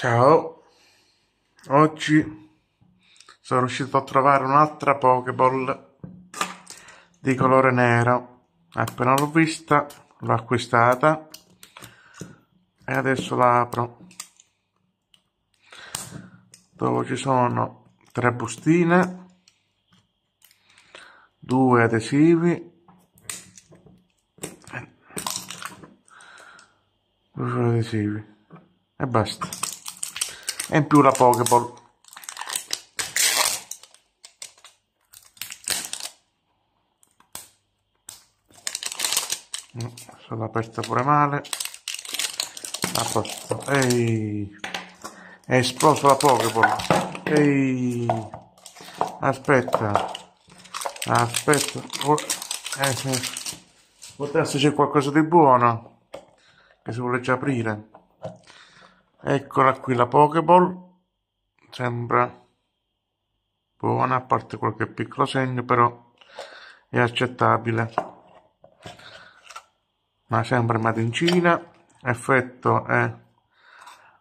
Ciao, oggi sono riuscito a trovare un'altra Pokéball di colore nero. Appena l'ho vista, l'ho acquistata e adesso la apro. Dove ci sono tre bustine, due adesivi, due adesivi e basta e in più la Pokéball. Mm, Sono aperta pure male. A posto. Ehi. È esploso la Pokéball. Ehi. Aspetta. Aspetta. Oh, eh, sì. Eh. Può darsi c'è qualcosa di buono che si vuole già aprire. Eccola qui la Pokéball. Sembra buona, a parte qualche piccolo segno, però è accettabile. Ma sembra matincina. in Effetto è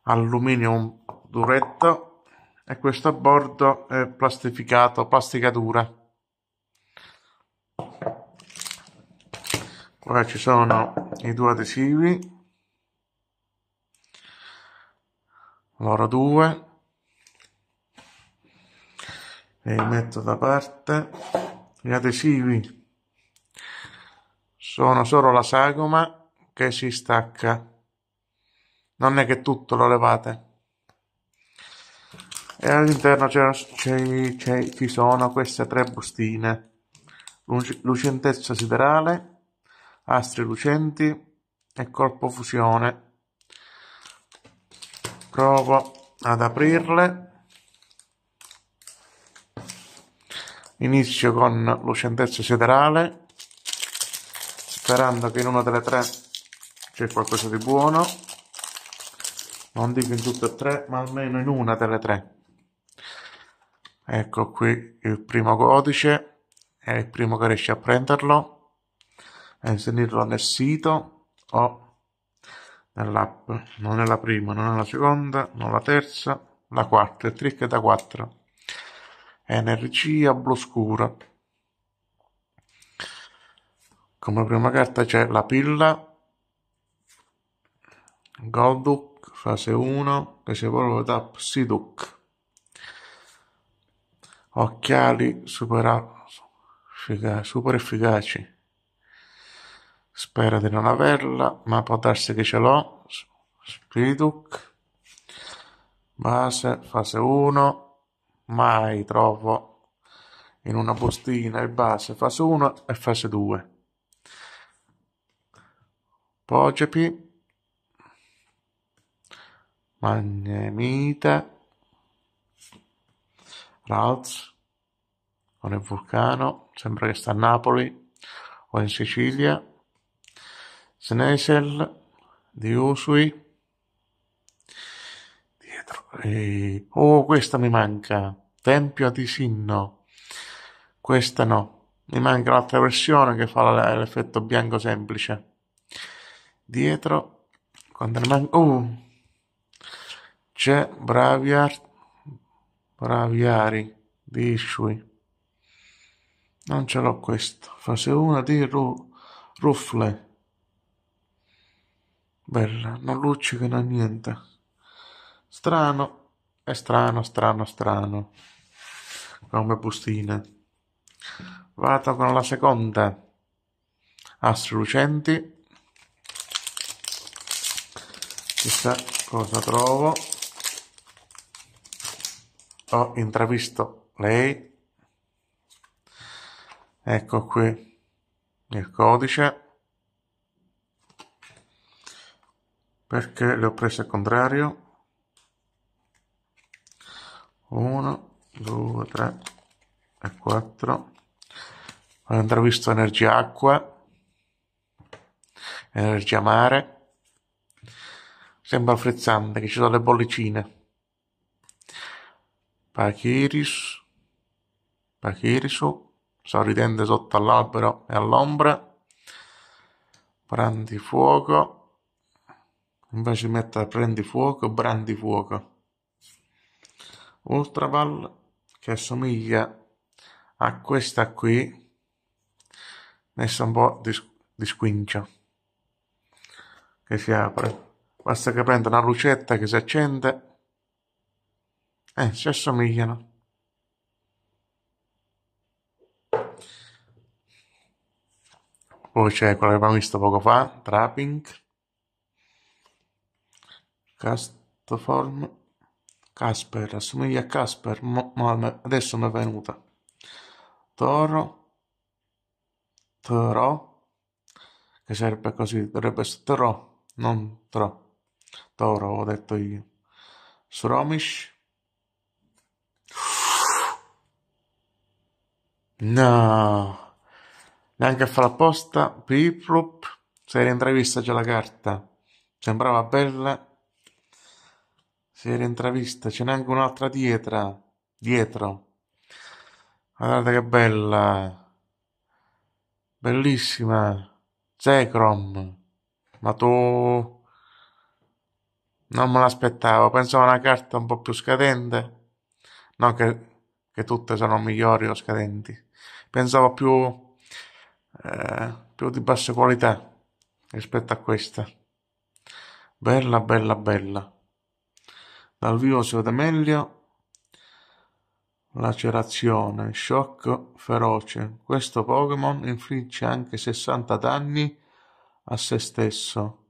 alluminio duretto e questo bordo è plastificato, plastica dura. Qua ci sono i due adesivi loro due e metto da parte gli adesivi sono solo la sagoma che si stacca non è che tutto lo levate e all'interno ci sono queste tre bustine lucentezza siderale astri lucenti e colpo fusione provo ad aprirle inizio con lucentezza siderale sperando che in una delle tre c'è qualcosa di buono non dico in tutte e tre ma almeno in una delle tre ecco qui il primo codice è il primo che riesce a prenderlo a inserirlo nel sito o nell'app, non è la prima, non è la seconda, non la terza, la quarta, il trick è da 4. energia blu scura. Come prima carta c'è la pilla, Golduk, fase 1, che si evolve da Psyduck. Occhiali super, super efficaci Spero di non averla, ma può darsi che ce l'ho. Spiduc. Base, fase 1. Mai trovo in una bustina il base, fase 1 e fase 2. Pogepi. Magnemite. Ralz. Con il vulcano. Sembra che sta a Napoli o in Sicilia. Snesel di Usui. Dietro. E... Oh, questa mi manca. Tempio di Sinno. Questa no. Mi manca l'altra versione che fa l'effetto bianco semplice. Dietro. Quando ne manca... Oh! C'è Braviar... Braviari di Ishui. Non ce l'ho questo. Fase 1 di Ru... Ruffle. Bella, non luccicano a niente. Strano, è strano, strano, strano. Come bustina. Vado con la seconda. Astri lucenti. Chissà cosa trovo. Ho intravisto lei. Ecco qui il codice perché le ho prese al contrario 1 2 3 e 4 ho visto energia acqua energia mare sembra frizzante che ci sono le bollicine Pachiris Pachirisu sorridente sotto all'albero e all'ombra Brandifuoco Invece prendi mette prendifuoco, brandifuoco. Ultraval che assomiglia a questa qui, messa un po' di, di squincio, che si apre. Basta che prenda una lucetta che si accende eh, si assomigliano. Poi c'è quello che abbiamo visto poco fa, Trapping. Castform Casper, assomiglia a Casper, ma, mo, adesso mi è venuta. Toro, Toro, che serve così, dovrebbe essere Toro, non Tro. Toro, ho detto io. Sromish. No, neanche a fare apposta. Piplup, se era in c'è la carta. Sembrava bella, si era intravista, ce n'è anche un'altra dietro. Dietro. Guardate che bella. Bellissima. Zekrom. Ma tu... Non me l'aspettavo, pensavo a una carta un po' più scadente. Non che, che tutte sono migliori o scadenti. Pensavo più, eh, più di bassa qualità rispetto a questa. Bella, bella, bella dal vivo si vede meglio lacerazione, shock feroce. Questo Pokémon infligge anche 60 danni a se stesso.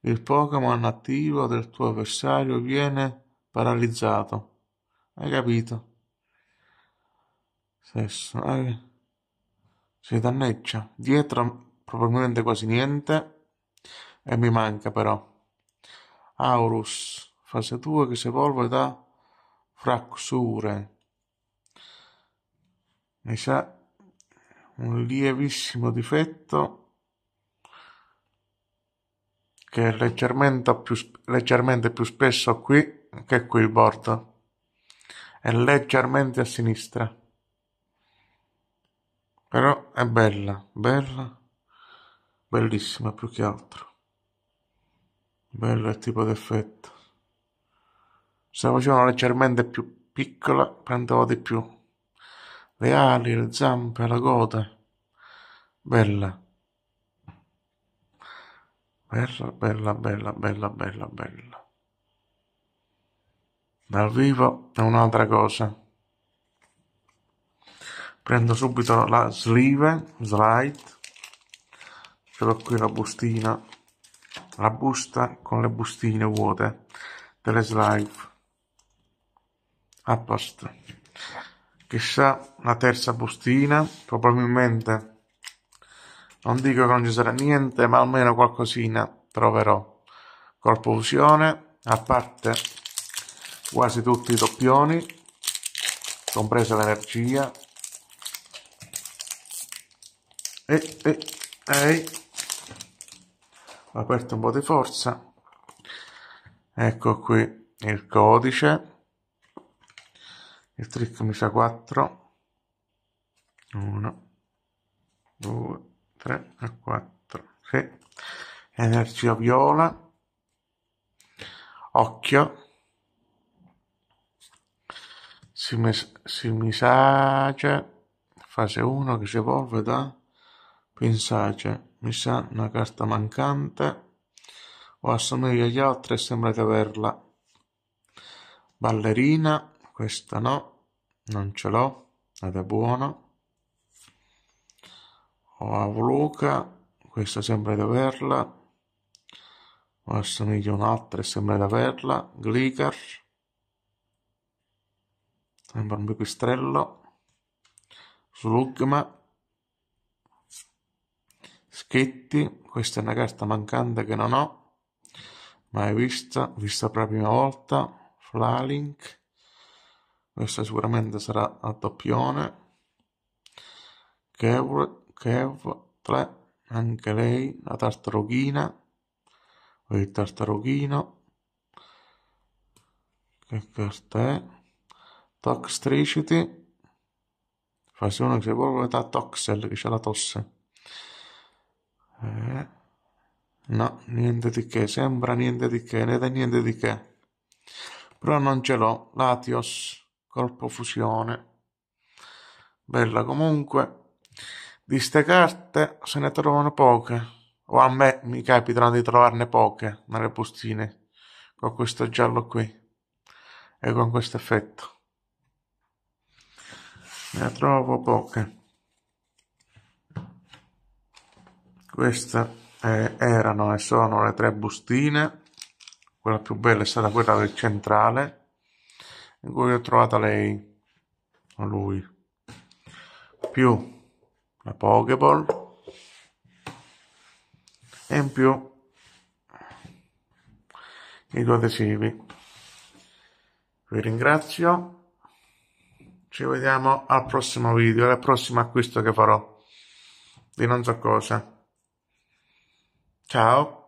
Il Pokémon attivo del tuo avversario viene paralizzato. Hai capito? stesso Eh. Si danneggia. Dietro probabilmente quasi niente. E mi manca però. Aurus fase 2 che si evolve da frassure. Mi sa un lievissimo difetto che è leggermente più, leggermente più spesso qui che qui il bordo è leggermente a sinistra però è bella bella bellissima più che altro bello il tipo d'effetto se la facevano leggermente più piccola, prendeva di più. Le ali, le zampe, la coda. Bella. Bella, bella, bella, bella, bella, bella. Dal vivo è un'altra cosa prendo subito la sleeve slide ce l'ho qui la bustina la busta con le bustine vuote delle slide a posto. Chissà la terza bustina, probabilmente non dico che non ci sarà niente, ma almeno qualcosina troverò. Colpo fusione, a parte quasi tutti i doppioni, compresa l'energia. E, e, e. Ho aperto un po' di forza. Ecco qui il codice il trick mi sa 4 1 2 3 e 4 sì. energia viola occhio si, mes- fase 1 che si evolve da pensate mi sa una carta mancante o assomiglia agli altri e sembra di averla ballerina questa no non ce l'ho ed è buona ho Avluca questa sembra di averla o assomiglia un'altra e sembra di averla Gligar sembra un pipistrello Slugma Schetti questa è una carta mancante che non ho mai vista vista per la prima volta Flalink questa sicuramente sarà a doppione. Kev, Kev 3, anche lei, la tartarughina, o il tartarughino. Che carta è? Toxtricity. Fasione che si evolve metà Toxel, che c'è la tosse. Eh. No, niente di che, sembra niente di che, niente di che. Però non ce l'ho, Latios colpo fusione. Bella comunque. Di ste carte se ne trovano poche, o a me mi capitano di trovarne poche nelle bustine, con questo giallo qui e con questo effetto. Ne trovo poche. Queste eh, erano e sono le tre bustine. Quella più bella è stata quella del centrale in cui ho trovato lei o lui più la Pokéball e in più i due adesivi vi ringrazio ci vediamo al prossimo video al prossimo acquisto che farò di non so cosa ciao